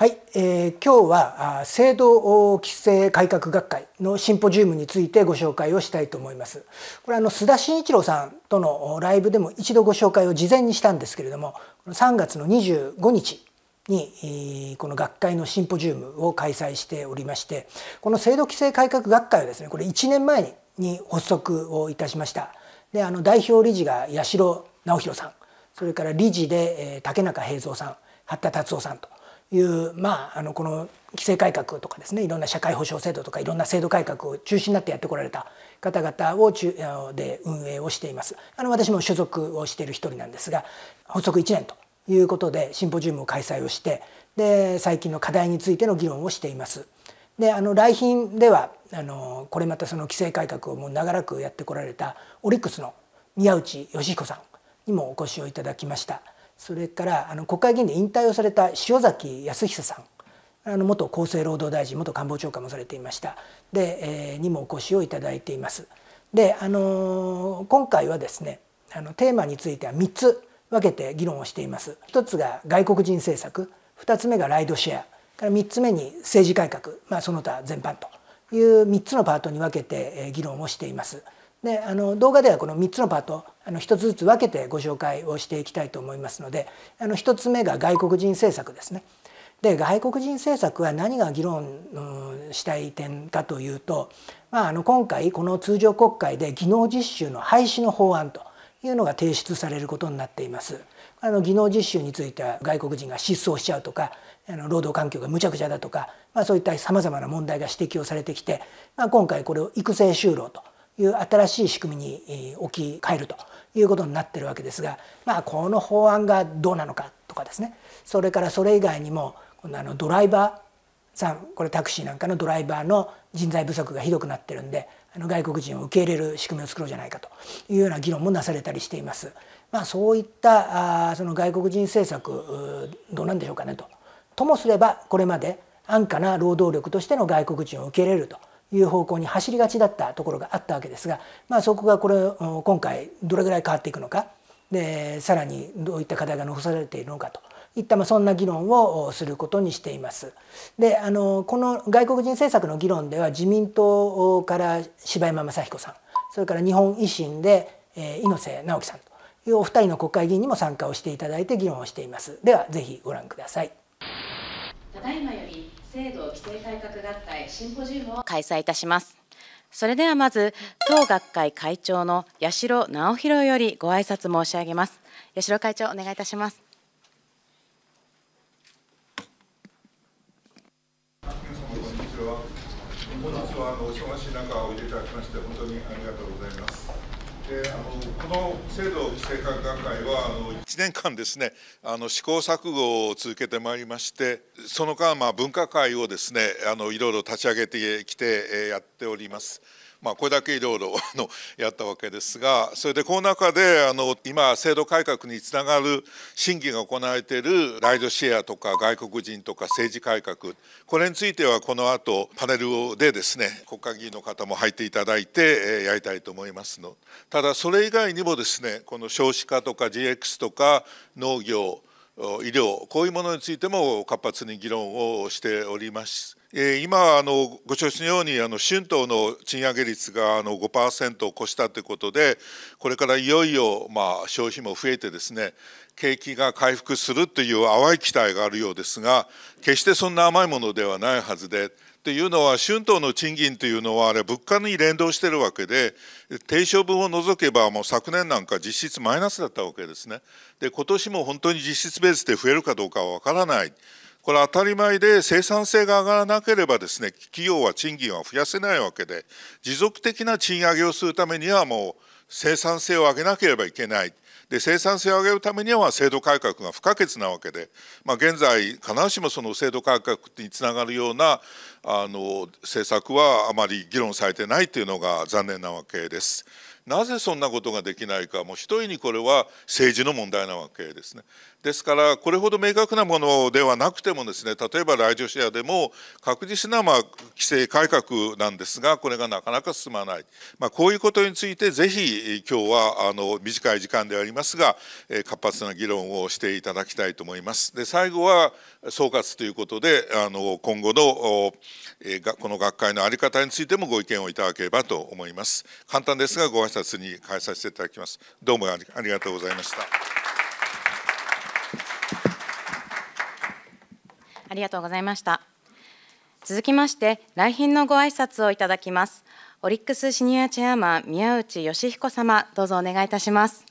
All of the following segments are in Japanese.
はい、えー、今日は制度規制改革学会のシンポジウムについてご紹介をしたいと思います。これあの須田慎一郎さんとのライブでも一度ご紹介を事前にしたんですけれども3月の25日にこの学会のシンポジウムを開催しておりましてこの制度規制改革学会はですねこれ1年前に発足をいたしました。であの代表理事が八代直弘さんそれから理事で竹中平蔵さん八田達夫さんと。いう、まあ、あのこの規制改革とかですねいろんな社会保障制度とかいろんな制度改革を中心になってやってこられた方々を中で運営をしていますあの私も所属をしている一人なんですが発足1年ということでシンポジウムを開催をしてで最近の課題についての議論をしています。であの来賓ではあのこれまたその規制改革をもう長らくやってこられたオリックスの宮内義彦さんにもお越しをいただきました。それからあの国会議員で引退をされた塩崎康久さんあの元厚生労働大臣元官房長官もされていましたで、えー、にもお越しをいただいています。であのー、今回はですねあのテーマについては3つ分けて議論をしています。1つが外国人政策2つ目がライドシェアから3つ目に政治改革、まあ、その他全般という3つのパートに分けて議論をしています。であの動画ではこの3つのパートあの1つずつ分けてご紹介をしていきたいと思いますのであの1つ目が外国人政策ですね。で外国人政策は何が議論、したい点かというと、まあ、あの今回この通常国会で技能実習の廃止の法案というのが提出されることになっています。あの技能実習については外国人が失踪しちゃうとかあの労働環境がむちゃくちゃだとか、まあ、そういったさまざまな問題が指摘をされてきて、まあ、今回これを育成就労という新しい仕組みに置き換えるということになってるわけですが、まあ、この法案がどうなのかとかですねそれからそれ以外にもあのドライバーさんこれタクシーなんかのドライバーの人材不足がひどくなってるんであの外国人を受け入れる仕組みを作ろうじゃないかというような議論もなされたりしています。まあ、そういったあその外国人政策どうなんでしょうかねと。ともすればこれまで安価な労働力としての外国人を受け入れるという方向に走りがちだったところがあったわけですが、まあ、そこがこれ今回どれぐらい変わっていくのかでさらにどういった課題が残されているのかといったまあそんな議論をすることにしています。であのこの外国人政策の議論では自民党から柴山雅彦さんそれから日本維新で、え猪瀬直樹さんというお二人の国会議員にも参加をしていただいて議論をしています。ではぜひご覧ください。ただいまより制度規制改革学会シンポジウムを開催いたしますそれではまず当学会会長の八代直弘よりご挨拶申し上げます八代会長お願いいたしますこん本日はあのお忙しい中おいでいただきまして本当にありがとうございますあのこの制度規制管学会はあの1年間ですねあの試行錯誤を続けてまいりましてその間、まあ、分科会をですねあのいろいろ立ち上げてきてやっております。まあ、これだけいろいろやったわけですがそれでこの中であの今制度改革につながる審議が行われているライドシェアとか外国人とか政治改革これについてはこの後パネルでですね国会議員の方も入っていただいてやりたいと思いますのただそれ以外にもですねこの少子化とか GX とか農業医療こういうものについても活発に議論をしております。今あのご承知のようにあの春闘の賃上げ率があの5%を超したということでこれからいよいよまあ消費も増えてですね景気が回復するという淡い期待があるようですが決してそんな甘いものではないはずで。というのは春闘の賃金というのはあれ物価に連動しているわけで低処分を除けばもう昨年なんか実質マイナスだったわけですね。で今年も本当に実質ベースで増えるかどうかは分からない。これ当たり前で生産性が上がらなければですね企業は賃金は増やせないわけで持続的な賃上げをするためにはもう生産性を上げなければいけない。で生産性を上げるためには制度改革が不可欠なわけで、まあ、現在必ずしもその制度改革につながるようなあの政策はあまり議論されてないというのが残念なわけです。なぜそんなことができないかもう一重にこれは政治の問題なわけですね。ですからこれほど明確なものではなくてもですね例えば来場シェアでも確実なま規制改革なんですがこれがなかなか進まない、まあ、こういうことについてぜひ今日はあの短い時間でありますが活発な議論をしていただきたいと思います。で最後は総括ということであの今後のこの学会の在り方についてもご意見をいただければと思います。簡単ですがご挨拶察に変えさせていただきます。どうもありがとうございました。ありがとうございました。続きまして、来賓のご挨拶をいただきます。オリックスシニアチェアマン宮内義彦様、どうぞお願いいたします。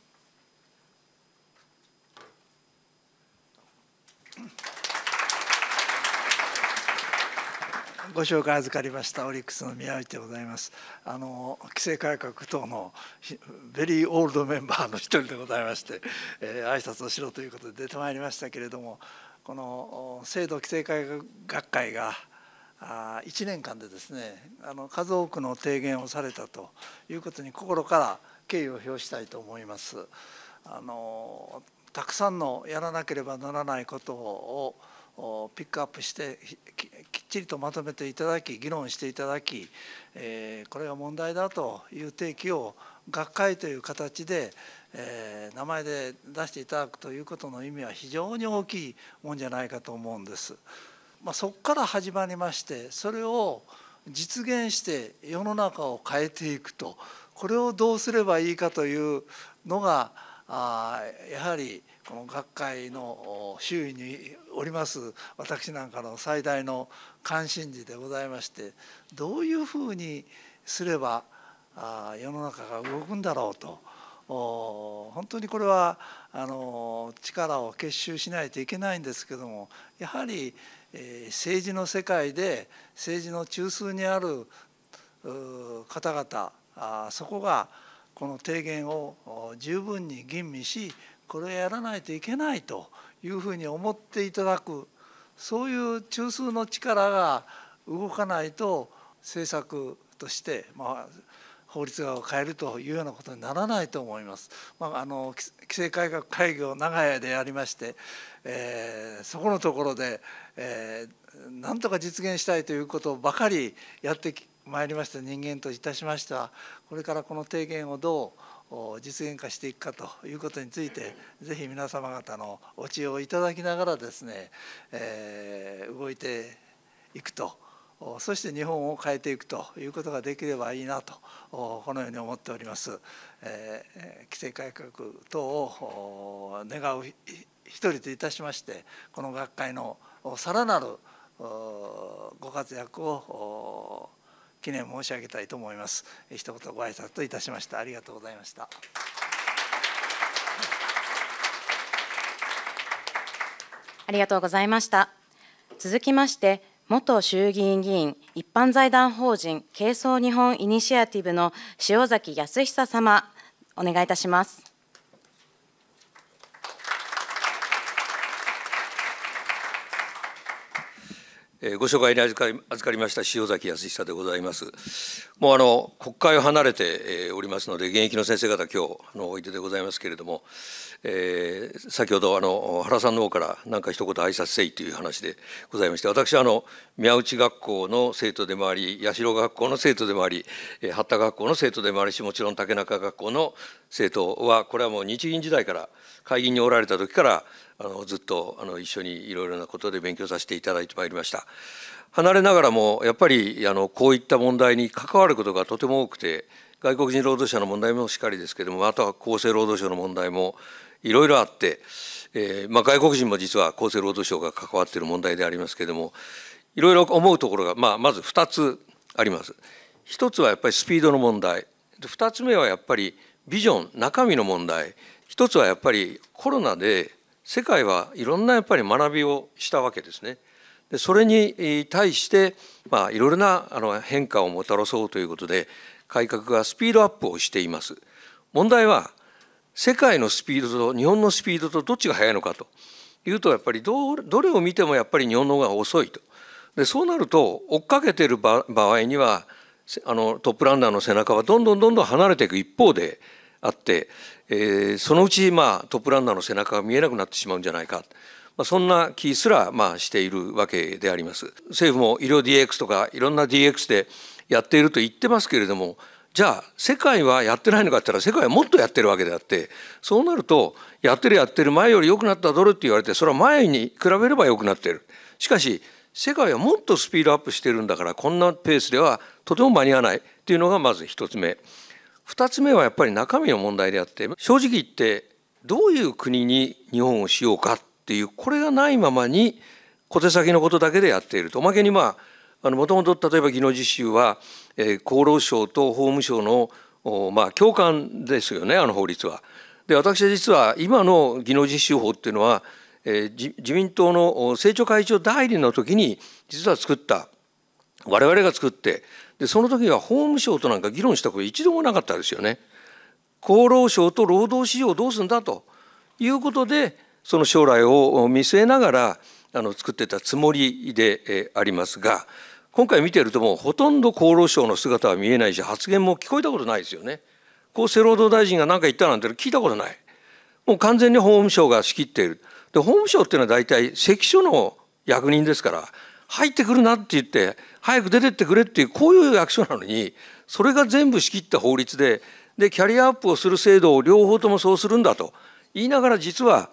ご紹介預かりましたオリックスの宮内でございますあの規制改革等のベリーオールドメンバーの一人でございまして、えー、挨拶をしろということで出てまいりましたけれどもこの制度規制改革学会があ1年間でですねあの数多くの提言をされたということに心から敬意を表したいと思います。あのたくさんのやらなければならないことをピックアップしてきっちりとまとめていただき議論していただき、えこれが問題だという提起を学会という形で、え名前で出していただくということの意味は非常に大きいもんじゃないかと思うんです。まあ、そこから始まりましてそれを実現して世の中を変えていくとこれをどうすればいいかというのがあやはりこの学会の周囲におります私なんかの最大の関心事でございましてどういうふうにすればあ世の中が動くんだろうと。本当にこれはあの力を結集しないといけないんですけどもやはり、えー、政治の世界で政治の中枢にある方々あそこがこの提言を十分に吟味しこれをやらないといけないというふうに思っていただくそういう中枢の力が動かないと政策として、まあ、法律を変えるというようなことにならないと思います。まあ、あの規制改革会議を長屋でやりまして、えー、そこのところで、えー、なとか実現したいということばかりやってき参りました人間といたしましてはこれからこの提言をどう実現化していくかということについてぜひ皆様方のお知恵をいただきながらですね、えー、動いていくとそして日本を変えていくということができればいいなとこのように思っております。えー、規制改革等を願う一人といたしましてこの学会のさらなるご活躍を記念申し上げたいと思います一言ご挨拶といたしましたありがとうございましたありがとうございました続きまして元衆議院議員一般財団法人軽装日本イニシアティブの塩崎康久様お願いいたしますご紹介に預かり預かりました塩崎康久でございます。もうあの国会を離れておりますので、現役の先生方、今日あのおいででございますけれども、えー、先ほどあの原さんの方から何か一言挨拶せいという話でございまして、私はあの宮内学校の生徒でもあり、八代学校の生徒でもあり、八田学校の生徒でもありし、もちろん竹中学校の生徒は、これはもう日銀時代から、会議におられた時から、あのずっとあの一緒にいろいろなことで勉強させていただいてまいりました。離れながらもやっぱりあのこういった問題に関わることがとても多くて外国人労働者の問題もしっかりですけれどもあとは厚生労働省の問題もいろいろあって、えーまあ、外国人も実は厚生労働省が関わっている問題でありますけれどもいろいろ思うところが、まあ、まず2つあります。1つはやっぱりスピードの問題2つ目はやっぱりビジョン中身の問題1つはやっぱりコロナで世界はいろんなやっぱり学びをしたわけですね。でそれに対して、まあ、いろいろなあの変化をもたらそうということで改革がスピードアップをしています。問題は世界のスピードと日本のスピードとどっちが速いのかというとやっぱりどどれを見てもやっぱり日本の方が遅いと。でそうなると追っかけてる場合にはあのトップランナーの背中はどんどんどんどん離れていく一方であってえー、そのうち、まあ、トップランナーの背中が見えなくなってしまうんじゃないか。まあ、そんな気すら、まあ、しているわけであります。政府も医療 DX とかいろんな DX でやっていると言ってますけれどもじゃあ世界はやってないのかって言ったら世界はもっとやってるわけであってそうなるとやってるやってる前より良くなったどれって言われてそれは前に比べれば良くなってる。しかし世界はもっとスピードアップしてるんだからこんなペースではとても間に合わないっていうのがまず一つ目。2つ目はやっぱり中身の問題であって正直言ってどういう国に日本をしようかっていうこれがないままに小手先のことだけでやっているとおまけにまあもともと例えば技能実習は、えー、厚労省と法務省のまあ、共感ですよねあの法律は。で私は実は今の技能実習法っていうのは、えー、自民党の政調会長代理の時に実は作った我々が作ってでその時は法務省となんか議論したこと一度もなかったですよね。厚労省と労働市場をどうするんだということでその将来を見据えながらあの作ってたつもりでありますが今回見てるともうほとんど厚労省の姿は見えないし発言も聞こえたことないですよね。厚生労働大臣が何か言ったなんて聞いたことない。もう完全に法務省が仕切っている。で法務省っていうのは大体関所の役人ですから入ってくるなって言って早く出てってくれっていうこういう役所なのにそれが全部仕切った法律ででキャリアアップをする制度を両方ともそうするんだと言いながら実は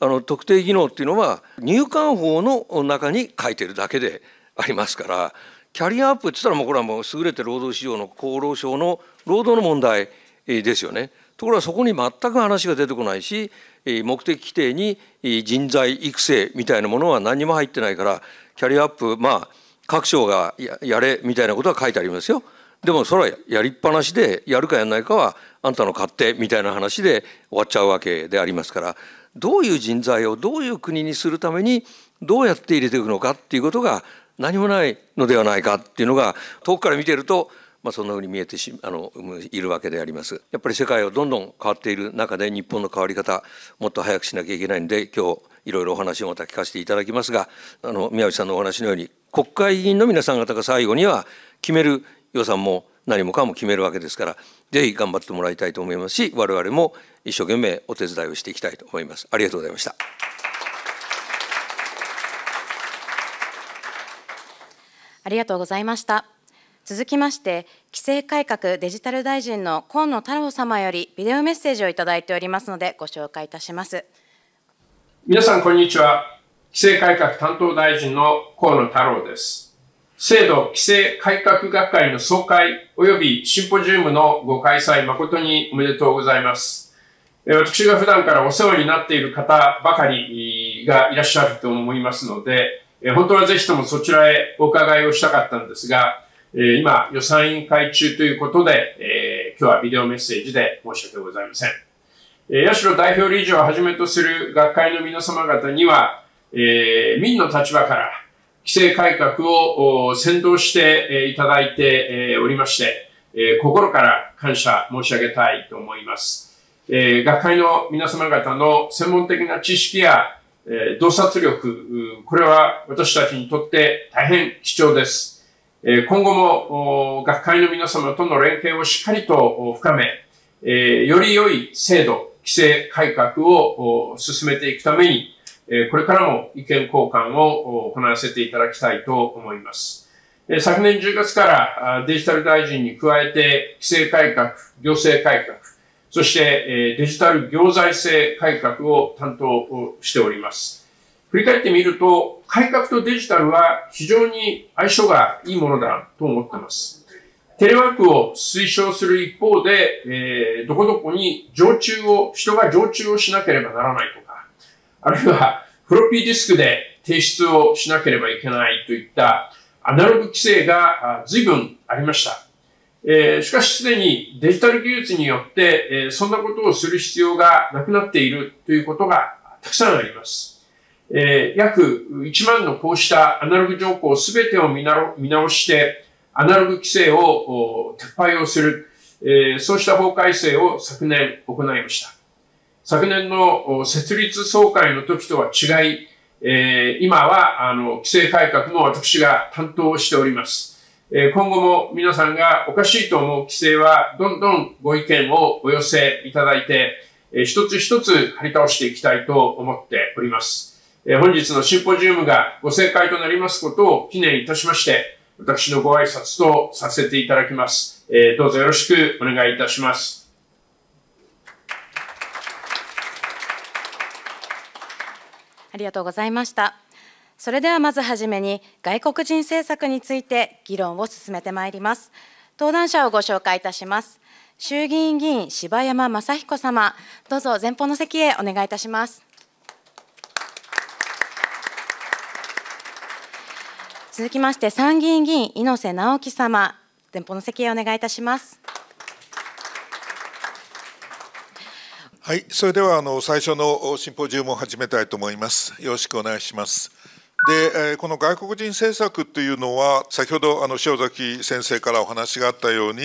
あの特定技能っていうのは入管法の中に書いてるだけでありますからキャリアアップって言ったらもうこれはもう優れて労働市場の厚労省の労働の問題ですよね。ところがそこに全く話が出てこないし目的規定に人材育成みたいなものは何も入ってないからキャリアアップまあ各省がやれみたいなことは書いてありますよ。でもそれはやりっぱなしでやるかやらないかはあんたの勝手みたいな話で終わっちゃうわけでありますからどういう人材をどういう国にするためにどうやって入れていくのかっていうことが何もないのではないかっていうのが遠くから見てるとまあ、そんなふうに見えてしあのいるわけであります。やっぱり世界はどんどん変わっている中で日本の変わり方もっと早くしなきゃいけないんで今日いろいろお話をまた聞かせていただきますがあの宮内さんのお話のように国会議員の皆さん方が最後には決める予算も何もかも決めるわけですからぜひ頑張ってもらいたいと思いますし我々も一生懸命お手伝いをしていきたいと思います。ありがとうございました。ありがとうございました。続きまして規制改革デジタル大臣の河野太郎様よりビデオメッセージをいただいておりますのでご紹介いたします皆さんこんにちは規制改革担当大臣の河野太郎です制度規制改革学会の総会及びシンポジウムのご開催誠におめでとうございます私が普段からお世話になっている方ばかりがいらっしゃると思いますので、本当はぜひともそちらへお伺いをしたかったんですが、え今、予算委員会中ということで、え今日はビデオメッセージで申し訳ございません。え社代表理事をはじめとする学会の皆様方には、え民の立場から、規制改革を先導していただいておりまして、心から感謝申し上げたいと思います。学会の皆様方の専門的な知識や洞察力、これは私たちにとって大変貴重です。今後も学会の皆様との連携をしっかりと深め、より良い制度、規制改革を進めていくために、これからも意見交換を行わせていただきたいと思います。昨年10月からデジタル大臣に加えて規制改革、行政改革、そしてデジタル行財政改革を担当しております。振り返ってみると、改革とデジタルは非常に相性がいいものだと思っています。テレワークを推奨する一方で、えー、どこどこに常駐を、人が常駐をしなければならないとか、あるいはフロッピーディスクで提出をしなければいけないといったアナログ規制が随分ありました。えー、しかしすでにデジタル技術によって、えー、そんなことをする必要がなくなっているということがたくさんあります。えー、約1万のこうしたアナログ条項すべてを見直して、アナログ規制を撤廃をする、えー、そうした法改正を昨年行いました。昨年の設立総会の時とは違い、えー、今はあの規制改革も私が担当しております。えー、今後も皆さんがおかしいと思う規制はどんどんご意見をお寄せいただいて、えー、一つ一つ張り倒していきたいと思っております。え本日のシンポジウムがご正解となりますことを記念いたしまして、私のご挨拶とさせていただきます。えどうぞよろしくお願いいたします。ありがとうございました。それではまずはじめに外国人政策について議論を進めてまいります。登壇者をご紹介いたします。衆議院議員柴山雅彦様、どうぞ前方の席へお願いいたします。続きまして参議院議員猪瀬直樹様前方の席へお願いいたしますはい、それではあの最初のシンポジウムを始めたいと思います。よろしくお願いします。で、この外国人政策というのは、先ほどあの塩崎先生からお話があったように、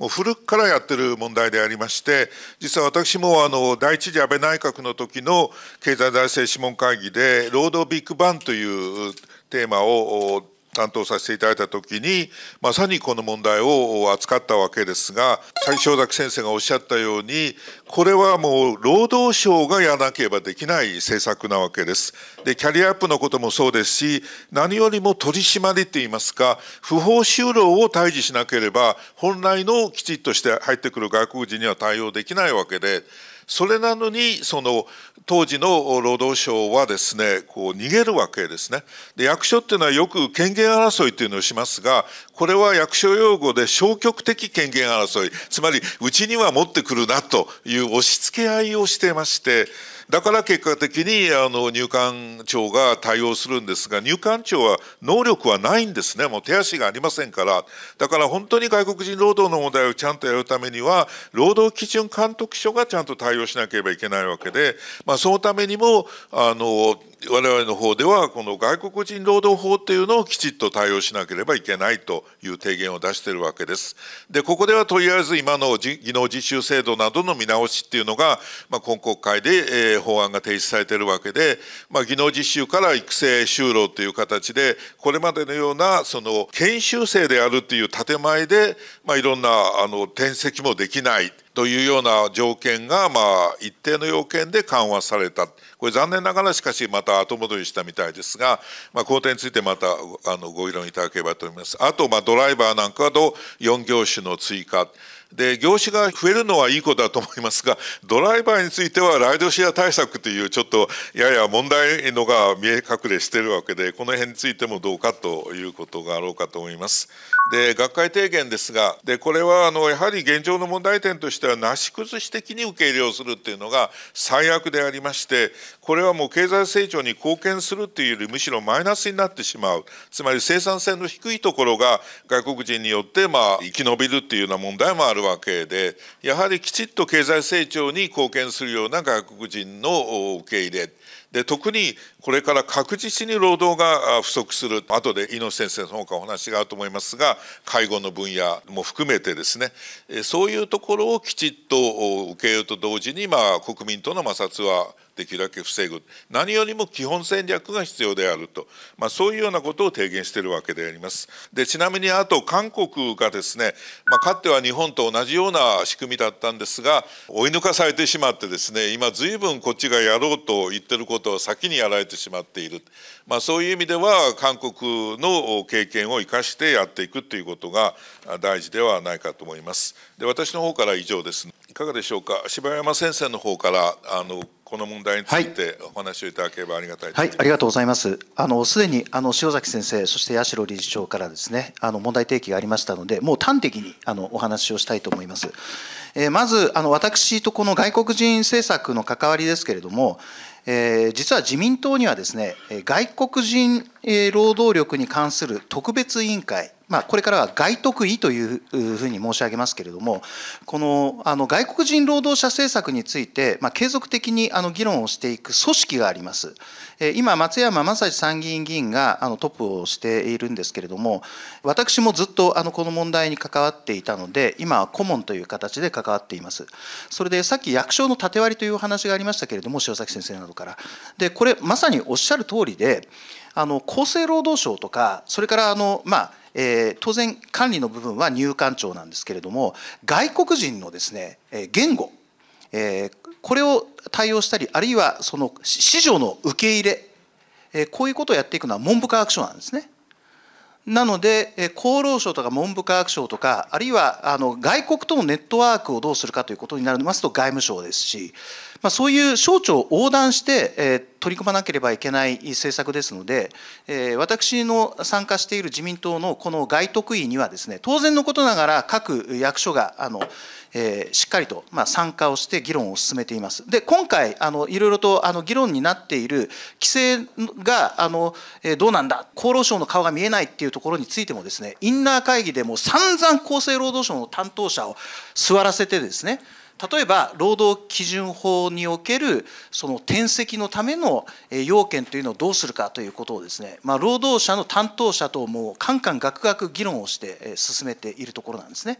もう古くからやってる問題でありまして、実は私もあの第一次安倍内閣の時の経済財政諮問会議で、労働ビッグバンというテーマを担当させていただいた時にまさにこの問題を扱ったわけですが最初崎先生がおっしゃったようにこれはもう労働省がやらなければできない政策なわけです。でキャリアアップのこともそうですし何よりも取り締まりといいますか不法就労を退治しなければ本来のきちっとして入ってくる外国人には対応できないわけで。それなのにその当時の労働省はですねこう逃げるわけですねで役所っていうのはよく権限争いというのをしますがこれは役所用語で消極的権限争いつまりうちには持ってくるなという押し付け合いをしてましてだから結果的にあの入管庁が対応するんですが、入管庁は能力はないんですね、もう手足がありませんから、だから本当に外国人労働の問題をちゃんとやるためには、労働基準監督署がちゃんと対応しなければいけないわけで、まあ、そのためにもあの我々の方ではこの外国人労働法っていうのをきちっと対応しなければいけないという提言を出しているわけです。でここではとりあえず今の技能実習制度などの見直しっていうのが、まあ、今国会で、えー、法案が提出されているわけで、まあ、技能実習から育成就労という形でこれまでのようなその研修生であるっていう建前で、まあ、いろんなあの転籍もできない。というような条件が、まあ、一定の要件で緩和された、これ、残念ながらしかし、また後戻りしたみたいですが、まあ、この点についてまたあのご議論いただければと思います。あと、まドライバーなんかと4業種の追加。で業種が増えるのはいいことだと思いますがドライバーについてはライドシェア対策というちょっとやや問題のが見え隠れしているわけでこの辺についてもどうかということがあろうかと思います。で学会提言ですがでこれはあのやはり現状の問題点としてはなし崩し的に受け入れをするというのが最悪でありましてこれはもう経済成長に貢献するというよりむしろマイナスになってしまうつまり生産性の低いところが外国人によってまあ生き延びるというような問題もあるわけで、やはりきちっと経済成長に貢献するような外国人の受け入れ、で特にこれから確実に労働が不足する、後で猪先生の方からお話があると思いますが、介護の分野も含めてですね、そういうところをきちっと受け入れると同時に、まあ、国民との摩擦はできるだけ防ぐ、何よりも基本戦略が必要であると、まあ、そういうようなことを提言しているわけであります。でちなみにあと韓国がですね、まあ、かっては日本と同じような仕組みだったんですが追い抜かされてしまってですね今随分こっちがやろうと言ってることを先にやられててしまっている、まあ、そういう意味では韓国の経験を生かしてやっていくということが大事ではないかと思います。で私の方から以上です、いかがでしょうか柴山先生の方からあのこの問題についてお話をいただければありがたいと、はい、はい、ありがとうございます。あのすでにあの塩崎先生そして八代理事長からですねあの問題提起がありましたのでもう端的にあのお話をしたいと思います。えまずあの私とこの外国人政策の関わりですけれども、えー、実は自民党にはですね外国人労働力に関する特別委員会まあ、これからは外特委というふうに申し上げますけれどもこのあの外国人労働者政策について、まあ、継続的にあの議論をしていく組織があります。今松山正史参議院議員があのトップをしているんですけれども私もずっとあのこの問題に関わっていたので今は顧問という形で関わっていますそれでさっき役所の縦割りというお話がありましたけれども塩崎先生などからでこれまさにおっしゃる通りであの厚生労働省とかそれからあのまあえー、当然管理の部分は入管庁なんですけれども外国人のですね、えー、言語、えー、これを対応したりあるいはその市場の受け入れ、えー、こういうことをやっていくのは文部科学省なんですね。なので、厚労省とか文部科学省とか、あるいはあの外国とのネットワークをどうするかということになりますと、外務省ですし、まあ、そういう省庁を横断して、えー、取り組まなければいけない政策ですので、えー、私の参加している自民党のこの外特委にはですね当然のことながら各役所があの、えー、しっかりと、まあ、参加をして議論を進めています。で今回あのいろいろとあの議論になっている規制があの、えー、どうなんだ厚労省の顔が見えないっていうところについてもですねインナー会議でも散々厚生労働省の担当者を座らせてですね例えば労働基準法におけるその転籍のための要件というのをどうするかということをですね、まあ、労働者の担当者ともうカンカンガクガク議論をして進めているところなんですね。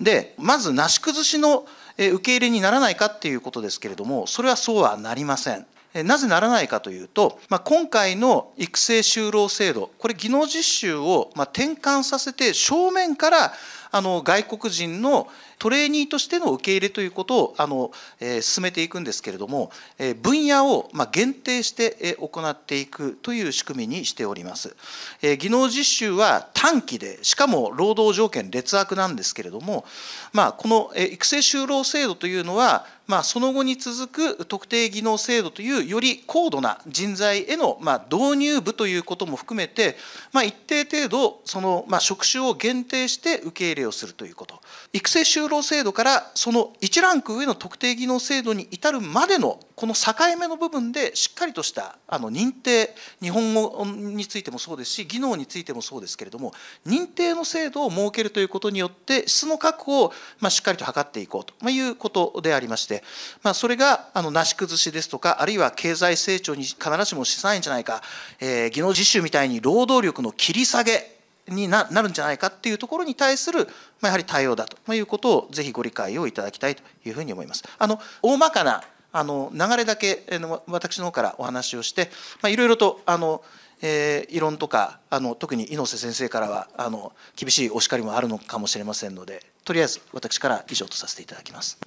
でまずなし崩しの受け入れにならないかっていうことですけれどもそれはそうはなりません。なぜならないかというと、まあ、今回の育成就労制度これ技能実習をま転換させて正面からあの外国人のトレーニーとしての受け入れということをあの、え進めていくんですけれども、え分野を、ま限定して、え行っていくという仕組みにしております、え技能実習は短期でしかも労働条件劣悪なんですけれども、まあ、この、え育成就労制度というのはまあ、その後に続く特定技能制度というより高度な人材へのま導入部ということも含めて、まあ、一定程度そのま職種を限定して受け入れをするということ育成就労制度からその1ランク上の特定技能制度に至るまでのこの境目の部分でしっかりとしたあの認定日本語についてもそうですし技能についてもそうですけれども認定の制度を設けるということによって質の確保をまあしっかりと図っていこうということでありまして、まあ、それがあのなし崩しですとかあるいは経済成長に必ずしもしないんじゃないか、えー、技能実習みたいに労働力の切り下げになるんじゃないかっていうところに対する、まあ、やはり対応だということをぜひご理解をいただきたいというふうに思います。あの大まかなあの流れだけ私の方からお話をしていろいろとあの、えー、異論とかあの特に猪瀬先生からはあの厳しいお叱りもあるのかもしれませんのでとりあえず私から以上とさせていただきます。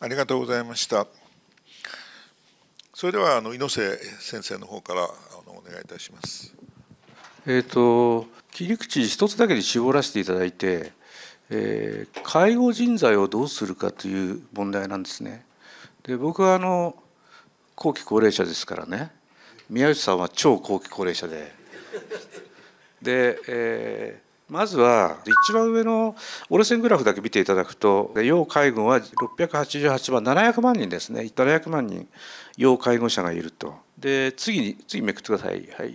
ありがとうございました。それではあの猪瀬先生の方からあのお願いいたします。えっ、ー、と切り口一つだけに絞らせていただいて、えー、介護人材をどうするかという問題なんですね。で僕はあの後期高齢者ですからね宮内さんは超後期高齢者でで、えー、まずは一番上の折れ線グラフだけ見ていただくと要介護は688万700万人ですね700万人要介護者がいるとで次に次めくってくださいはい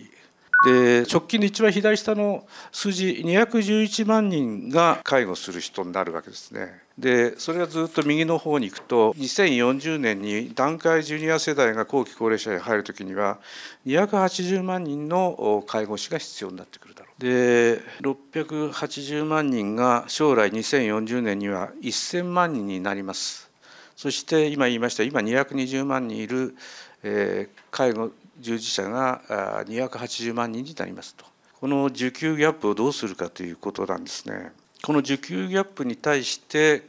で直近で一番左下の数字211万人が介護する人になるわけですね。でそれがずっと右の方に行くと2040年に団塊ジュニア世代が後期高齢者に入る時には280万人の介護士が必要になってくるだろう。で680万人が将来2040年には1,000万人になります。そして今言いました今220万人いる介護従事者が280万人になりますとこの需給ギャップをどうするかということなんですね。この需給ギャップに対して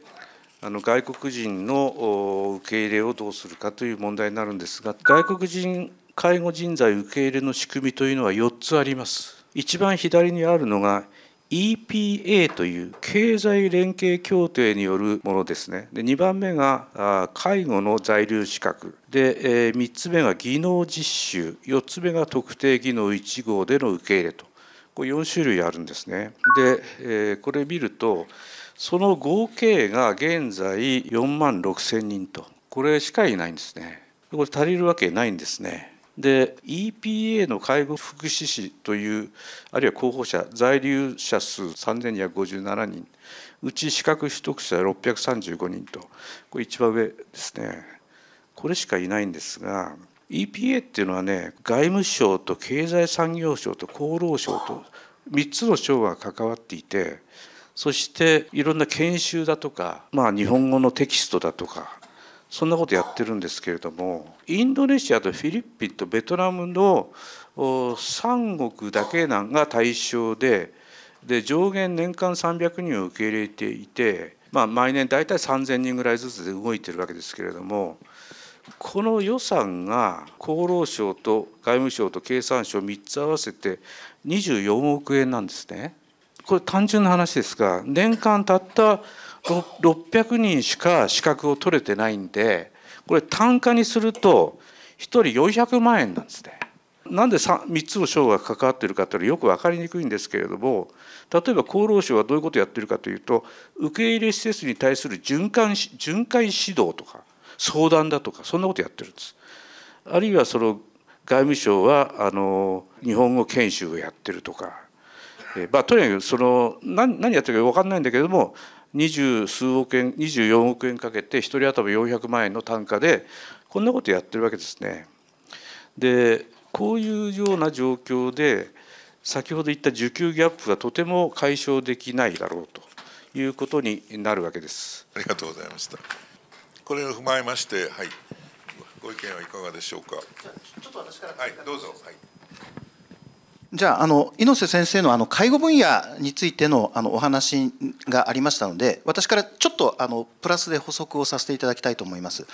あの外国人の受け入れをどうするかという問題になるんですが外国人介護人材受け入れの仕組みというのは4つあります一番左にあるのが EPA という経済連携協定によるものですねで2番目が介護の在留資格で3つ目が技能実習4つ目が特定技能1号での受け入れとこれ4種類あるんですね。で、えこれ見るとその合計が現在4万6千人とこれしかいないんですね。これ足りるわけないんですね。で EPA の介護福祉士というあるいは候補者在留者数3257人うち資格取得者635人とこれ一番上ですねこれしかいないんですが EPA っていうのはね外務省と経済産業省と厚労省と3つの省が関わっていてそしていろんな研修だとか、まあ、日本語のテキストだとかそんなことやってるんですけれどもインドネシアとフィリピンとベトナムの3国だけなんが対象でで上限年間300人を受け入れていて、まあ、毎年大体3,000人ぐらいずつで動いてるわけですけれどもこの予算が厚労省と外務省と経産省3つ合わせて24億円なんですね。これ単純な話ですが年間たった600人しか資格を取れてないんでこれ単価にすると1人400万円なんですね。なんで 3, 3つの省が関わってるかというのはよく分かりにくいんですけれども例えば厚労省はどういうことをやってるかというと受け入れ施設に対する循環循環指導とか相談だとかそんなことやってるんです。あるいはその外務省はあの日本語研修をやってるとか、えーまあ、とにかくその何何やってるか分かんないんだけども二十数億円24億円かけて1人頭400万円の単価でこんなことやってるわけですね。でこういうような状況で先ほど言った需給ギャップがとても解消できないだろうということになるわけです。ありがとうございました。これを踏まえまして、はい、ご意見はいかがでしょうか。ちょっと私から。はい、どうぞ。はい。じゃあ、あの猪瀬先生のあの介護分野についてのあのお話がありましたので、私からちょっとあのプラスで補足をさせていただきたいと思います。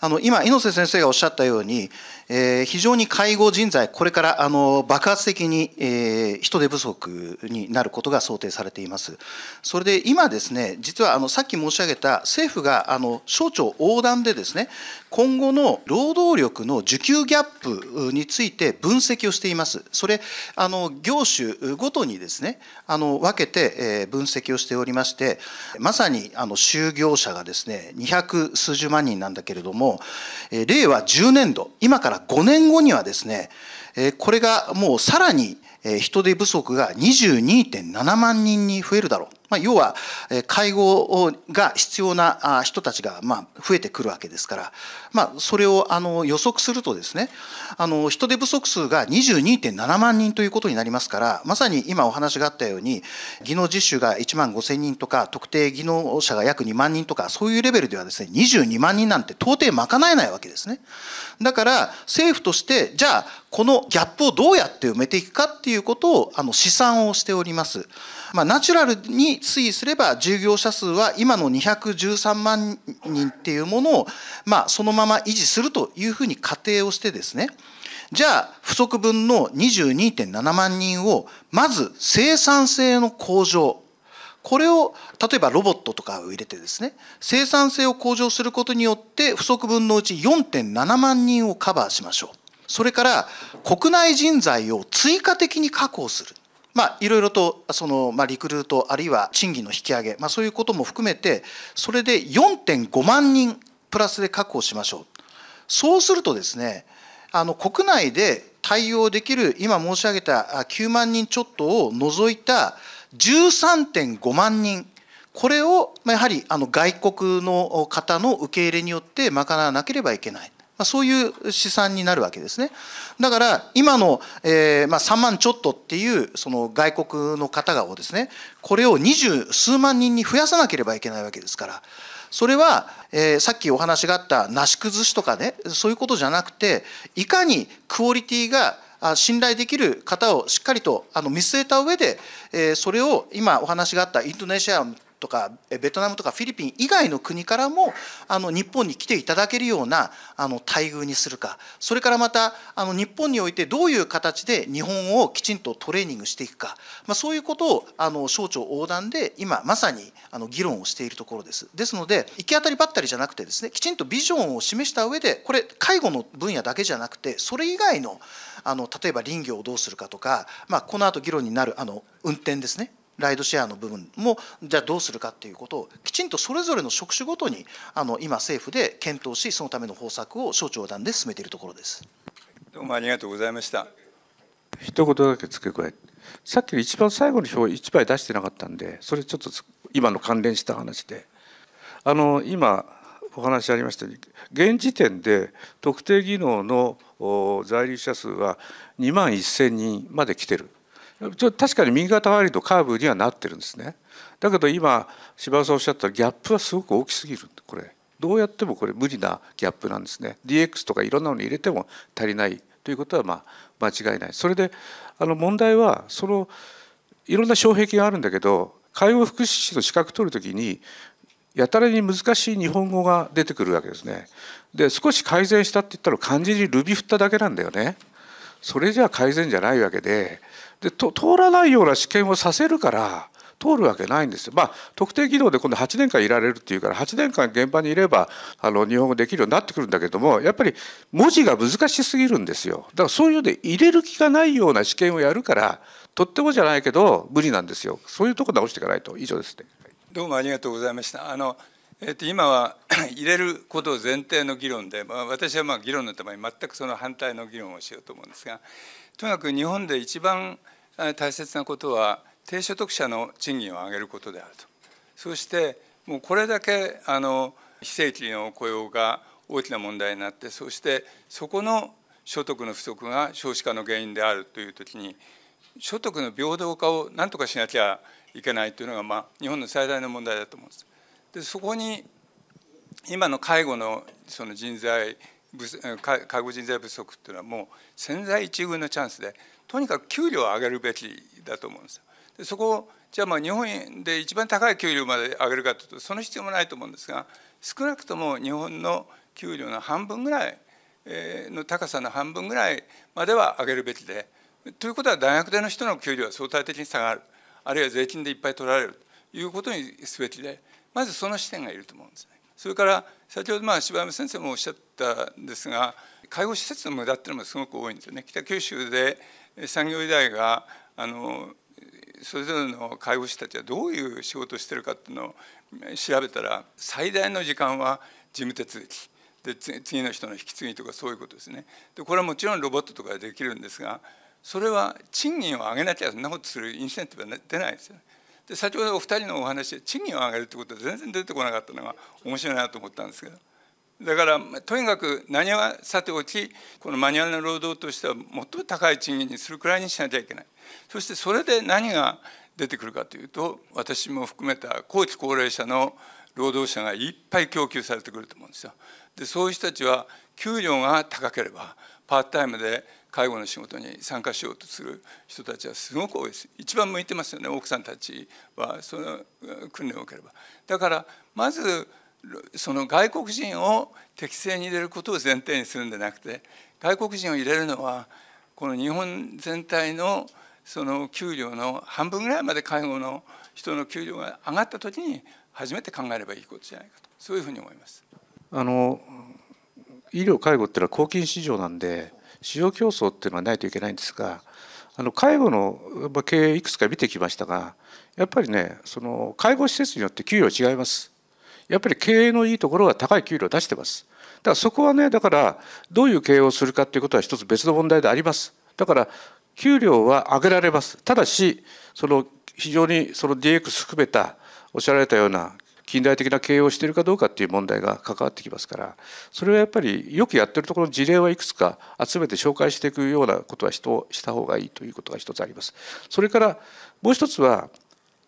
あの今、猪瀬先生がおっしゃったように、非常に介護人材、これからあの爆発的に、人手不足になることが想定されています。それで今ですね、実はあのさっき申し上げた政府があの省庁横断でですね、今後の労働力の需給ギャップについて分析をしています。それあの業種ごとにですね、あの分けて、分析をしておりまして、まさにあの就業者がですね、200数十万人なんだけれども、令和10年度今からから5年後にはですね、これがもうさらに人手不足が22.7万人に増えるだろう。まあ、要は介護が必要な人たちがま増えてくるわけですから、まあ、それをあの予測するとですねあの人手不足数が22.7万人ということになりますからまさに今お話があったように技能実習が1万5,000人とか特定技能者が約2万人とかそういうレベルではですね22万人なんて到底賄えないわけですね。だから政府としてじゃあこのギャップをどうやって埋めていくかっていうことをあの試算をしております。まあ、ナチュラルに推移すれば従業者数は今の213万人っていうものを、まあ、そのまま維持するというふうに仮定をしてですねじゃあ不足分の22.7万人をまず生産性の向上これを例えばロボットとかを入れてですね生産性を向上することによって不足分のうち4.7万人をカバーしましょうそれから国内人材を追加的に確保するまあ、いろいろとその、まあ、リクルートあるいは賃金の引き上げ、まあ、そういうことも含めてそれで4.5万人プラスで確保しましょうそうするとですねあの国内で対応できる今申し上げた9万人ちょっとを除いた13.5万人これをやはりあの外国の方の受け入れによって賄わなければいけないまそういう試算になるわけですね。だから今の、えー、まあ、3万ちょっとっていうその外国の方がをですねこれを二十数万人に増やさなければいけないわけですから。それは、えー、さっきお話があったなし崩しとかねそういうことじゃなくていかにクオリティが信頼できる方をしっかりとあの見据えた上で、えそれを今お話があったインドネシアとかベトナムとかフィリピン以外の国からもあの日本に来ていただけるようなあの待遇にするかそれからまたあの日本においてどういう形で日本をきちんとトレーニングしていくか、まあ、そういうことをあの省庁横断で今まさにあの議論をしているところです。ですので行き当たりばったりじゃなくてですねきちんとビジョンを示した上でこれ介護の分野だけじゃなくてそれ以外のあの例えば林業をどうするかとか、まあ、この後議論になるあの運転ですねライドシェアの部分もじゃあどうするかっていうことをきちんとそれぞれの職種ごとにあの今政府で検討しそのための方策を省庁団で進めているところですどうもありがとうございました一言だけ付け加えさっきの一番最後の表1枚出してなかったんでそれちょっと今の関連した話であの今お話ありましたように現時点で特定技能の在留者数は2万1,000人まで来てる。ちょ確かに右肩上がりのカーブにはなってるんですねだけど今柴田さんおっしゃったギャップはすごく大きすぎるこれどうやってもこれ無理なギャップなんですね DX とかいろんなのに入れても足りないということはまあ間違いないそれであの問題はそのいろんな障壁があるんだけど介護福祉士の資格取るときにやたらに難しい日本語が出てくるわけですね。で少し改善したって言ったら漢字にルビ振っただけなんだよね。それじゃ改善じゃないわけでで通らないような試験をさせるから通るわけないんですよ。まあ、特定技能で今度8年間いられるっていうから8年間現場にいればあの日本語できるようになってくるんだけどもやっぱり文字が難しすぎるんですよ。だからそういうで入れる気がないような試験をやるからとってもじゃないけど無理なんですよ。そういうとこ直していかないと以上ですね。どうもありがとうございました。あのえー、と今は 入れることを前提の議論で、まあ、私はまあ議論のために全くその反対の議論をしようと思うんですがとにかく日本で一番大切なことは低所得者の賃金を上げることであるとそしてもうこれだけあの非正規の雇用が大きな問題になってそしてそこの所得の不足が少子化の原因であるという時に所得の平等化を何とかしなきゃいけないというのが、まあ、日本の最大の問題だと思うんです。でそこに今の介護のその人材介護人材不足というのはもう千載一遇のチャンスでとにかく給料を上げるべきだと思うんですでそこをじゃあまあ日本で一番高い給料まで上げるかというとその必要もないと思うんですが少なくとも日本の給料の半分ぐらいの高さの半分ぐらいまでは上げるべきでということは大学での人の給料は相対的に下がるあるいは税金でいっぱい取られるということにすべきでまずその視点がいると思うんですね。それから先ほどまあ柴山先生もおっしゃったんですが介護施設の無駄っていうのもすごく多いんですよね。北九州で産業医大があのそれぞれの介護士たちはどういう仕事をしてるかっていうのを調べたら最大の時間は事務手続きで次の人の引き継ぎとかそういうことですねでこれはもちろんロボットとかできるんですがそれは賃金を上げなきゃそんなことするインセンティブは出ないですよね。で先ほどお二人のお話で賃金を上げるってことは全然出てこなかったのが面白いなと思ったんですけど。だからとにかく何はさておきこのマニュアルの労働としては最も高い賃金にするくらいにしなきゃいけないそしてそれで何が出てくるかというと私も含めた後期高齢者の労働者がいっぱい供給されてくると思うんですよ。でそういう人たちは給料が高ければパートタイムで介護の仕事に参加しようとする人たちはすごく多いです一番向いてますよね奥さんたちはその訓練を受ければだからまずその外国人を適正に入れることを前提にするんじゃなくて外国人を入れるのはこの日本全体のその給料の半分ぐらいまで介護の人の給料が上がった時に初めて考えればいいことじゃないかとそういうふうに思います。あの医療介護っていうのは公金市場なんで市場競争っていうのはないといけないんですがあの介護の経営いくつか見てきましたがやっぱりねその介護施設によって給料違います。やっぱり経営のいいところは高い給料を出してます。だからそこはねだからどういう経営をするかっていうことは一つ別の問題であります。だから給料は上げられます。ただしその非常にその DX 含めたおっしゃられたような近代的な経営をしているかどうかっていう問題が関わってきますからそれはやっぱりよくやってるところの事例はいくつか集めて紹介していくようなことはした方がいいということが一つあります。それからもう一つは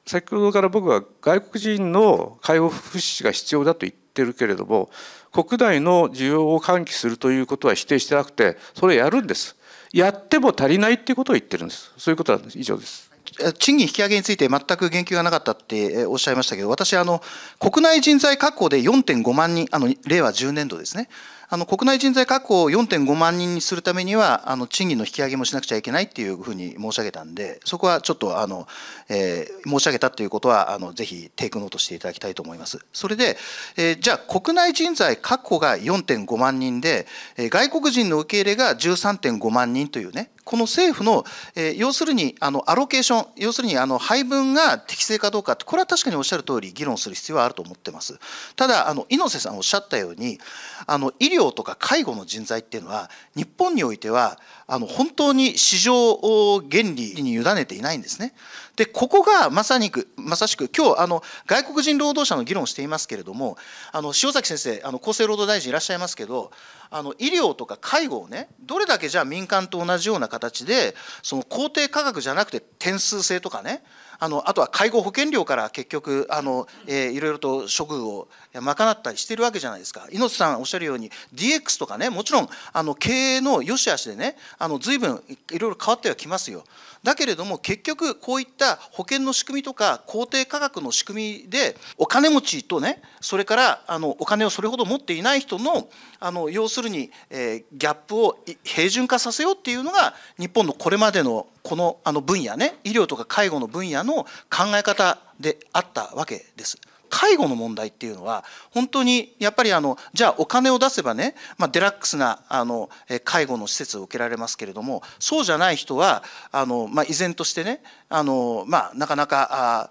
先ほどから僕は外国人の介護福祉が必要だと言ってるけれども国内の需要を喚起するということは否定してなくてそれやるんですやっても足りないっていうことを言ってるんですそういうことなんです以上です賃金引き上げについて全く言及がなかったっておっしゃいましたけど私あの国内人材確保で4.5万人あの令和10年度ですねあの国内人材確保を4.5万人にするためにはあの賃金の引き上げもしなくちゃいけないっていうふうに申し上げたんでそこはちょっとあの、えー、申し上げたということはあのぜひテイクノートしていただきたいと思います。それで、えー、じゃあ国内人材確保が4.5万人で、えー、外国人の受け入れが13.5万人というねこの政府の、えー、要するにあのアロケーション要するにあの配分が適正かどうかってこれは確かにおっしゃる通り議論する必要はあると思ってます。ただあの猪瀬さんおっしゃったようにあの医療療とか介護の人材っていうのは日本においてはあの本当に市場原理に委ねていないんですね。でここがまさにまさしく今日あの外国人労働者の議論をしていますけれどもあの塩崎先生あの厚生労働大臣いらっしゃいますけどあの医療とか介護をねどれだけじゃあ民間と同じような形でその公定価格じゃなくて点数制とかねあのあとは介護保険料から結局あの、えー、いろいろと処遇を賄ったりしてるわけじゃないですか猪瀬さんおっしゃるように DX とかねもちろんあの経営の良し悪しでねあの随分いろいろ変わってはきますよだけれども結局こういった保険の仕組みとか公定価格の仕組みでお金持ちとねそれからあのお金をそれほど持っていない人のあの要するに、えー、ギャップを平準化させようっていうのが日本のこれまでのこのあの分野ね医療とか介護の分野の考え方であったわけです。介護の問題っていうのは本当にやっぱりあのじゃあお金を出せばね、まあ、デラックスなあの介護の施設を受けられますけれどもそうじゃない人はあの、まあ、依然としてねあの、まあ、なかなかあ、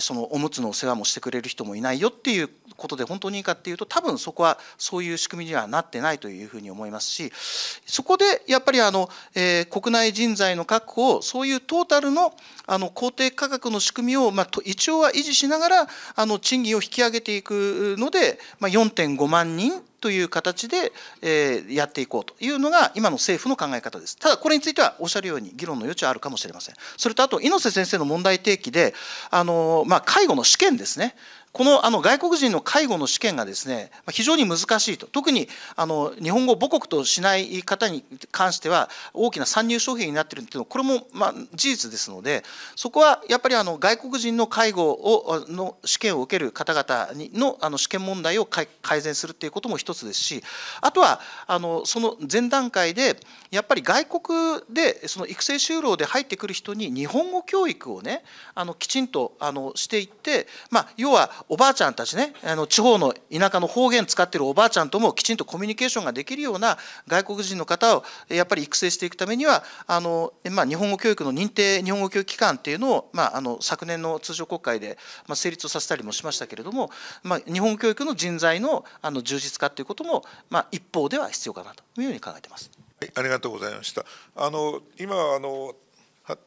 そのおむつのお世話もしてくれる人もいないよっていうことで本当にいいかっていうと多分そこはそういう仕組みにはなってないというふうに思いますしそこでやっぱりあの、えー、国内人材の確保をそういうトータルのあの工程価格の仕組みを、まあ、一応は維持しながらあの賃金を引き上げていくので、まあ、4.5万人という形で、えー、やっていこうというのが今の政府の考え方です。ただこれについてはおっしゃるように議論の余地はあるかもしれません。それとあと猪瀬先生の問題提起であの、まあ、介護の試験ですねこのあの外国人の介護の試験がですね非常に難しいと特にあの日本語を母国としない方に関しては大きな参入障壁になっているというのはこれもま事実ですのでそこはやっぱりあの外国人の介護をの試験を受ける方々にのあの試験問題を改善するということも一つですしあとはあのその前段階でやっぱり外国でその育成就労で入ってくる人に日本語教育をねあのきちんとあのしていってまあ要はおばあちゃんたちねあの地方の田舎の方言使ってるおばあちゃんともきちんとコミュニケーションができるような外国人の方をやっぱり育成していくためにはあの、まあ、日本語教育の認定日本語教育機関っていうのを、まあ、あの昨年の通常国会で、まあ、成立をさせたりもしましたけれども、まあ、日本語教育の人材のあの充実化ということも、まあ、一方では必要かなというふうに考えてます。はい、ありがとうございました。あの今あの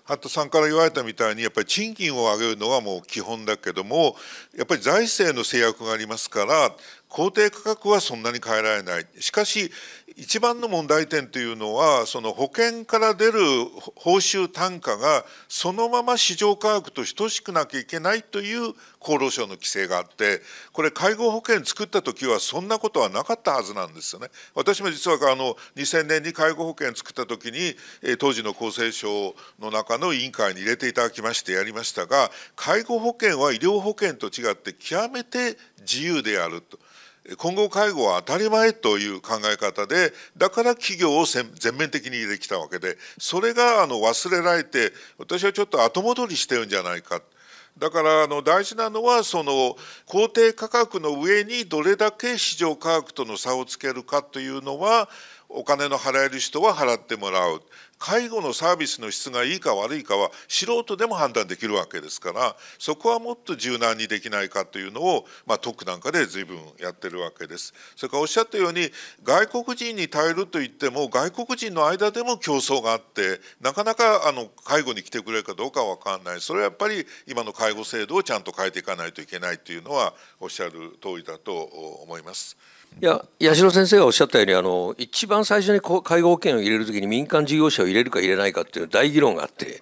八田さんから言われたみたいにやっぱり賃金を上げるのはもう基本だけどもやっぱり財政の制約がありますから公定価格はそんなに変えられない。しかし、一番の問題点というのは、その保険から出る報酬単価が、そのまま市場価格と等しくなきゃいけないという厚労省の規制があって、これ、介護保険作ったきは、そんなことはなかったはずなんですよね。私も実はあの2000年に介護保険作った時に、当時の厚生省の中の委員会に入れていただきましてやりましたが、介護保険は医療保険と違って、極めて自由であると。今後介護は当たり前という考え方でだから企業を全面的にできたわけでそれがあの忘れられて私はちょっと後戻りしてるんじゃないか。だからあの大事なのはその公定価格の上にどれだけ市場価格との差をつけるかというのはお金の払える人は払ってもらう介護のサービスの質がいいか悪いかは素人でも判断できるわけですからそこはもっと柔軟にできないかというのを、まあ、特なんかで随分やってるわけです。それからおっしゃったように外国人に頼るといっても外国人の間でも競争があってなかなかあの介護に来てくれるかどうかは分かんないそれはやっぱり今の介護制度をちゃんと変えていかないといけないというのはおっしゃる通りだと思います。いや八代先生がおっしゃったようにあの一番最初に介護保険を入れる時に民間事業者を入れるか入れないかっていう大議論があってや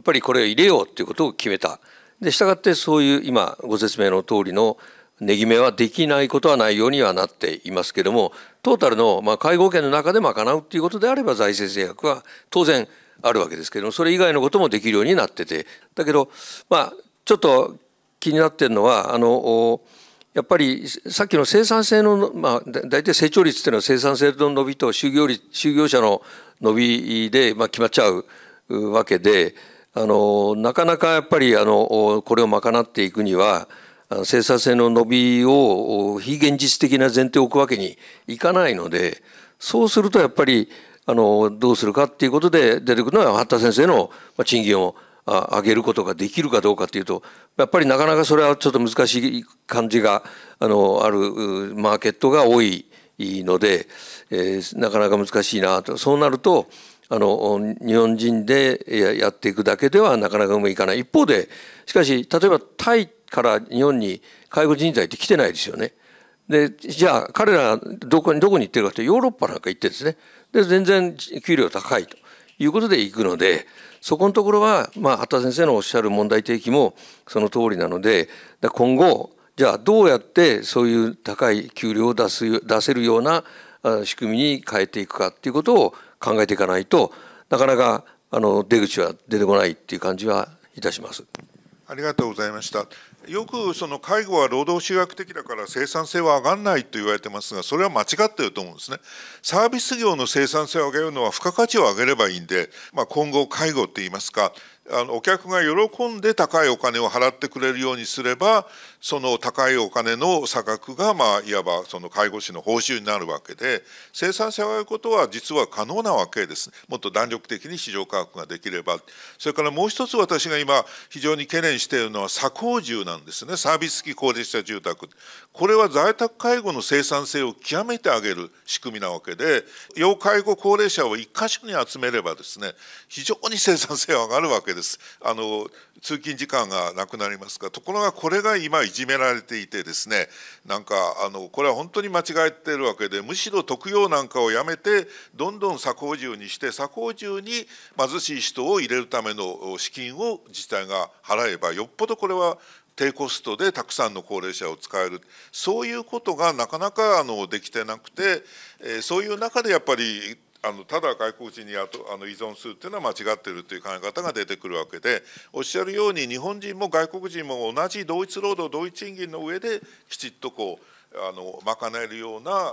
っぱりこれを入れようっていうことを決めたでしたがってそういう今ご説明の通りの値決めはできないことはないようにはなっていますけどもトータルの、まあ、介護保険の中で賄うっていうことであれば財政制約は当然あるわけですけどもそれ以外のこともできるようになっててだけどまあちょっと気になってるのはあのやっぱりさっきの生産性の、まあ、大体成長率っていうのは生産性の伸びと就業率就業者の伸びで、まあ、決まっちゃうわけであのなかなかやっぱりあのこれを賄っていくには生産性の伸びを非現実的な前提を置くわけにいかないのでそうするとやっぱりあのどうするかっていうことで出てくるのは八田先生の賃金を上げることができるかどうかっていうとやっぱりなかなかそれはちょっと難しい感じがあのあるマーケットが多いので、えー、なかなか難しいなとそうなるとあの日本人でやっていくだけではなかなかうまくいかない一方でしかし例えばタイから日本に介護人材って来てないですよね。でじゃあ彼らどこにどこに行ってるかってヨーロッパなんか行ってですねで全然給料高いということで行くのでそこのところは、まあ、畑先生のおっしゃる問題提起もその通りなので今後じゃあどうやってそういう高い給料を出す出せるような仕組みに変えていくかっていうことを考えていかないとなかなかあの出口は出てこないっていう感じはいたします。ありがとうございました。よくその介護は労働集約的だから生産性は上がらないと言われてますがそれは間違っていると思うんですねサービス業の生産性を上げるのは付加価値を上げればいいんで、まあ、今後介護っていいますかあのお客が喜んで高いお金を払ってくれるようにすればその高いお金の差額が、まあ、いわばその介護士の報酬になるわけで生産性を上げることは実は可能なわけですもっと弾力的に市場価格ができればそれからもう一つ私が今非常に懸念しているのは鎖工住なんですねサービス付き高齢者住宅これは在宅介護の生産性を極めて上げる仕組みなわけで要介護高齢者を一箇所に集めればですね非常に生産性は上がるわけですですあの通勤時間がなくなりますがところがこれが今いじめられていてですねなんかあのこれは本当に間違えてるわけでむしろ特養なんかをやめてどんどん作法中にして作法中に貧しい人を入れるための資金を自治体が払えばよっぽどこれは低コストでたくさんの高齢者を使えるそういうことがなかなかあのできてなくて、えー、そういう中でやっぱりあのただ外国人にあの依存するというのは間違っているという考え方が出てくるわけでおっしゃるように日本人も外国人も同じ同一労働同一賃金の上できちっとこうあの賄えるような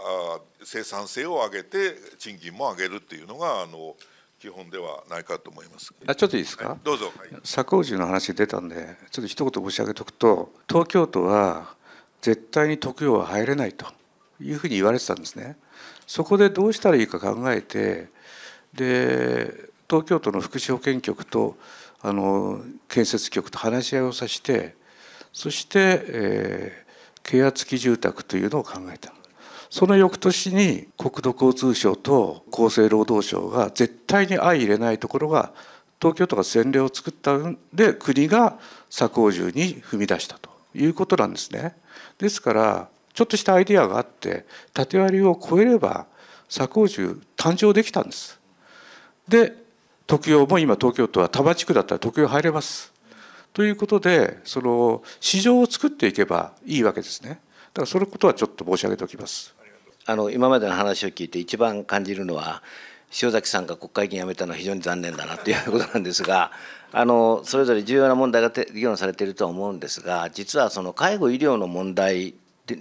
生産性を上げて賃金も上げるというのがあの基本ではないかと思いますあちょっといいですか、はい、どうぞ坂口の話出たんでちょっと一言申し上げておくと東京都は絶対に特養は入れないというふうに言われてたんですね。そこでどうしたらいいか考えてで東京都の福祉保健局とあの建設局と話し合いをさせてそして、えー、ケア付き住宅というのを考えたその翌年に国土交通省と厚生労働省が絶対に相入れないところが東京都が先例を作ったんで国が左高重に踏み出したということなんですね。ですからちょっとしたアイデアがあって縦割りを超えれば作法中誕生できたんです。で特用も今東京都は多摩地区だったら特用入れます。ということでその市場を作っていけばいいわけですね。だからそのことはちょっと申し上げておきます。あの今までの話を聞いて一番感じるのは塩崎さんが国会議員辞めたのは非常に残念だなということなんですがあのそれぞれ重要な問題が議論されているとは思うんですが実はその介護医療の問題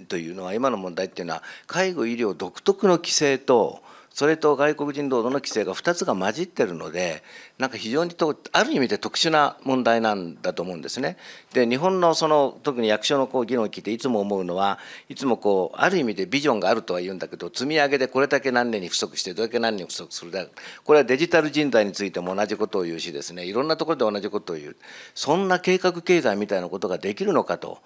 というのは今の問題っていうのは介護医療独特の規制とそれと外国人労働の規制が2つが混じってるのでなんか非常にとある意味で特殊な問題なんだと思うんですね。で日本のその特に役所のこう議論を聞いていつも思うのはいつもこうある意味でビジョンがあるとは言うんだけど積み上げでこれだけ何年に不足してどれだけ何年不足するだこれはデジタル人材についても同じことを言うしですねいろんなところで同じことを言うそんな計画経済みたいなことができるのかと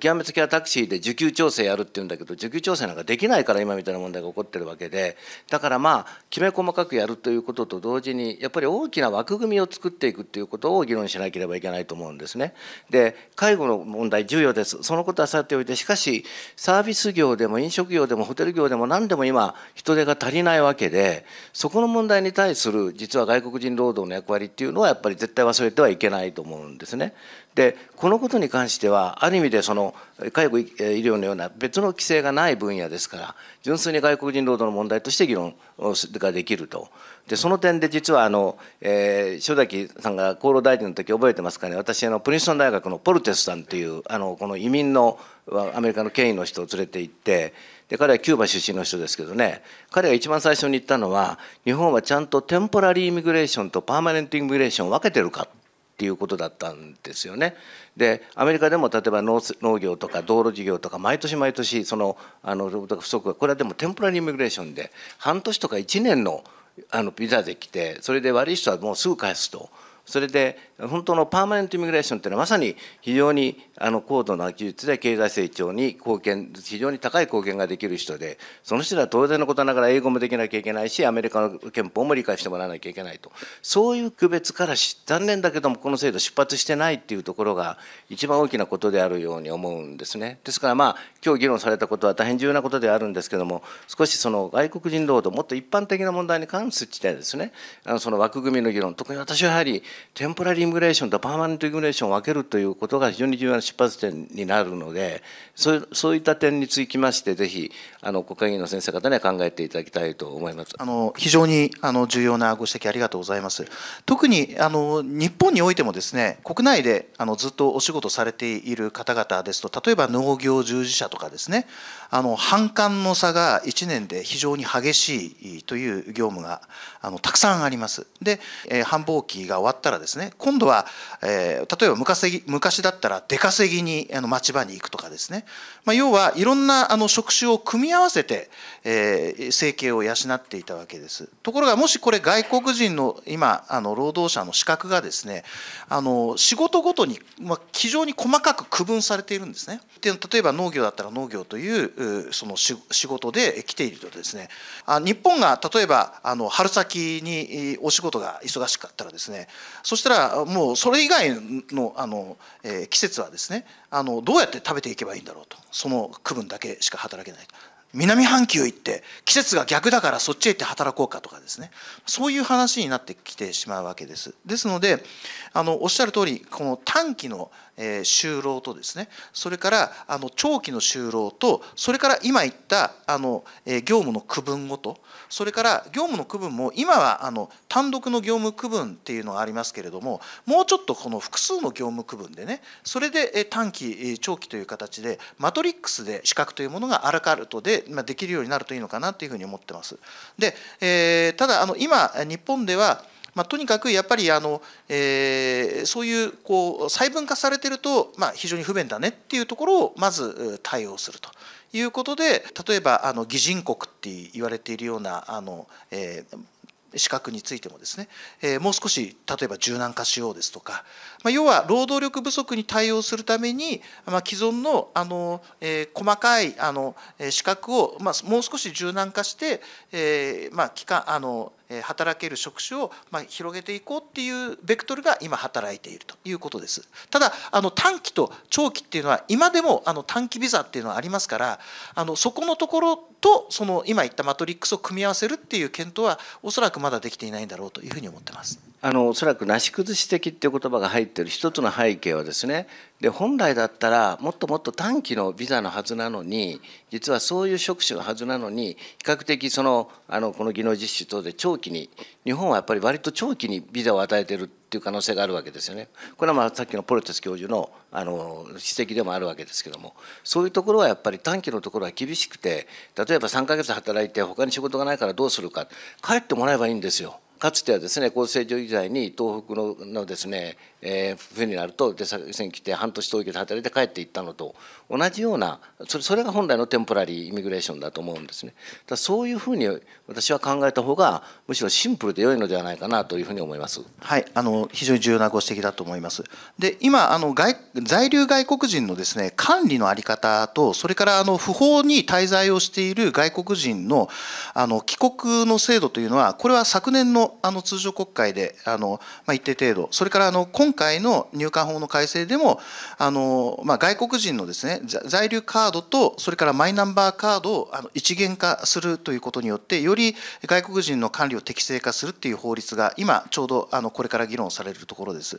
極めつきはタクシーで需給調整やるっていうんだけど需給調整なんかできないから今みたいな問題が起こってるわけでだからまあきめ細かくやるということと同時にやっぱり大きな枠枠組みを作っていくっていうことを議論しなければいけないと思うんですね。で介護の問題重要ですそのことはさておいてしかしサービス業でも飲食業でもホテル業でも何でも今人手が足りないわけでそこの問題に対する実は外国人労働の役割っていうのはやっぱり絶対忘れてはいけないと思うんですね。でこのことに関してはある意味でその介護医療のような別の規制がない分野ですから純粋に外国人労働の問題として議論ができるとでその点で実はあの、えー、塩崎さんが厚労大臣の時覚えてますかね私あのプリンストン大学のポルテスさんというあのこの移民のアメリカの権威の人を連れて行ってで彼はキューバ出身の人ですけどね彼が一番最初に言ったのは日本はちゃんとテンポラリーイミグレーションとパーマネントイミグレーションを分けてるかていうことだったんですよね。でアメリカでも例えば農業とか道路事業とか毎年毎年そのあの不足がこれはでもテンポラリーイミグレーションで半年とか1年のあのビザで来てそれで悪い人はもうすぐ返すと。それで本当のパーマネントイミグレーションというのはまさに非常にあの高度な技術で経済成長に貢献非常に高い貢献ができる人でその人は当然のことながら英語もできなきゃいけないしアメリカの憲法も理解してもらわなきゃいけないとそういう区別から残念だけどもこの制度出発してないっていうところが一番大きなことであるように思うんですね。ですからまあ今日議論されたことは大変重要なことであるんですけども少しその外国人労働もっと一般的な問題に関してですねあのその枠組みの議論特に私はやはりテンポラリーイミグレーションとパーマネントイミグレーションを分けるということが非常に重要な出発点になるのでそうそういった点につきましてぜひあの国会議員の先生方には考えていただきたいと思いますあの非常にあの重要なご指摘ありがとうございます特にあの日本においてもですね国内であのずっとお仕事されている方々ですと例えば農業従事者とかですねあの反感の差が1年で非常に激しいという業務があのたくさんあります。で、え繁忙期が終わったらですね今度は、え例えば昔昔だったら出稼ぎにあの町場に行くとかですね、まあ、要はいろんなあの職種を組み合わせて、え生計を養っていたわけです。ところがもしこれ外国人の今あの労働者の資格がですねあの仕事ごとに、まあ、非常に細かく区分されているんですね。で例えば農業だったら農業というその仕事で来ているとですねあ日本が例えばあの春先にお仕事が忙しかったらですねそしたらもうそれ以外のあの、え季節はですねあのどうやって食べていけばいいんだろうとその区分だけしか働けない南半球行って季節が逆だからそっちへ行って働こうかとかですねそういう話になってきてしまうわけです。ですのであのおっしゃる通りこの短期のえ就労とですねそれからあの長期の就労とそれから今言ったあの、え業務の区分ごとそれから業務の区分も今はあの単独の業務区分っていうのがありますけれどももうちょっとこの複数の業務区分でねそれで、え短期、長期という形でマトリックスで資格というものがアラカルトで、まできるようになるといいのかなというふうに思ってます。で、えただあの今日本ではまあ、とにかくやっぱりあの、えー、そういうこう細分化されてると、まあ、非常に不便だねっていうところをまず対応すると。いうことで例えばあの擬人国って言われているようなあの、えー、資格についてもですね、えー、もう少し例えば柔軟化しようですとか、まあ、要は労働力不足に対応するために、まあ、既存のあの、えー、細かいあの資格を、まあ、もう少し柔軟化して、えーまあ、期間あの働ける職種をま広げていこうっていうベクトルが今働いているということです。ただあの短期と長期っていうのは今でもあの短期ビザっていうのはありますからあのそこのところとその今言ったマトリックスを組み合わせるっていう検討はおそらくまだできていないんだろうというふうに思ってます。あのおそらくなし崩し的っていう言葉が入ってる一つの背景はですねで本来だったらもっともっと短期のビザのはずなのに実はそういう職種のはずなのに比較的そのあのこの技能実習等で長期に日本はやっぱり割と長期にビザを与えてるてっていう可能性があるわけですよね。これはまあさっきのポルテス教授のあの指摘でもあるわけですけどもそういうところはやっぱり短期のところは厳しくて例えば3ヶ月働いて他に仕事がないからどうするか帰ってもらえばいいんですよ。かつてはですね厚生時代に東北ののですねえー、冬になると出先来て半年東京で働いて帰っていったのと同じようなそれそれが本来のテンポラリーイミグレーションだと思うんですねだそういうふうに私は考えた方がむしろシンプルで良いのではないかなというふうに思いますはいあの非常に重要なご指摘だと思いますで今あの外在留外国人のですね管理のあり方とそれからあの不法に滞在をしている外国人のあの帰国の制度というのはこれは昨年のあの通常国会であの、まあ、一定程度それからあの今今回の入管法の改正でもあの、まあ、外国人のです、ね、在留カードとそれからマイナンバーカードをあの一元化するということによってより外国人の管理を適正化するという法律が今ちょうどあのこれから議論されるところです。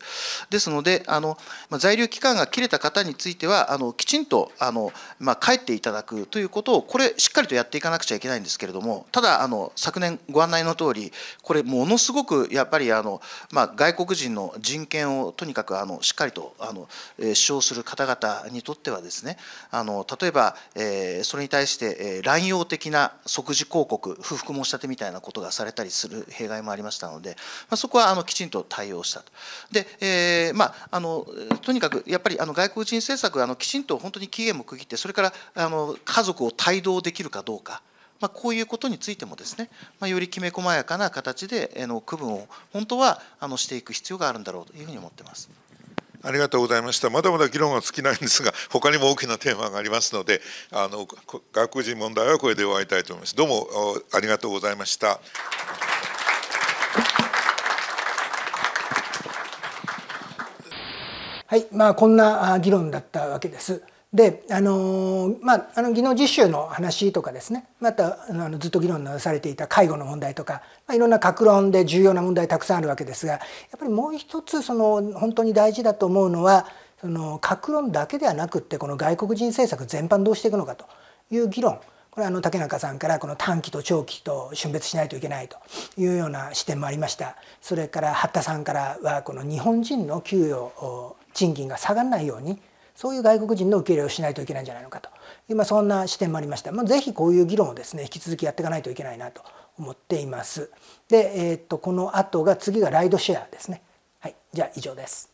ですのであの、まあ、在留期間が切れた方についてはあのきちんとあの、まあ、帰っていただくということをこれしっかりとやっていかなくちゃいけないんですけれどもただあの昨年ご案内の通りこれものすごくやっぱりあの、まあ、外国人の人権をとにかくあのしっかりとあの主張する方々にとってはですねあの例えば、えー、それに対して、えー、乱用的な即時広告不服申し立てみたいなことがされたりする弊害もありましたので、まあ、そこはあのきちんと対応したと。で、えーまあ、あのとにかくやっぱりあの外国人政策あのきちんと本当に期限も区切ってそれからあの家族を帯同できるかどうか。まあ、こういうことについてもですね、まあ、よりきめ細やかな形での区分を本当はあのしていく必要があるんだろうというふうに思ってます。ありがとうございました。まだまだ議論は尽きないんですが、他にも大きなテーマがありますので、あの学人問題はこれで終わりたいと思います。どうもありがとうございました。はい、まあこんな議論だったわけです。であの、まあ、あの技能実習の話とかですねまたあのずっと議論されていた介護の問題とか、まあ、いろんな格論で重要な問題たくさんあるわけですがやっぱりもう一つその本当に大事だと思うのはその格論だけではなくってこの外国人政策全般どうしていくのかという議論これはあの竹中さんからこの短期と長期と春別しないといけないというような視点もありましたそれから八田さんからはこの日本人の給与賃金が下がらないようにそういう外国人の受け入れをしないといけないんじゃないのかと今そんな視点もありました、まあ、ぜひこういう議論をですね引き続きやっていかないといけないなと思っています。で、えー、っとこの後が次がライドシェアですね。はい、じゃあ以上です。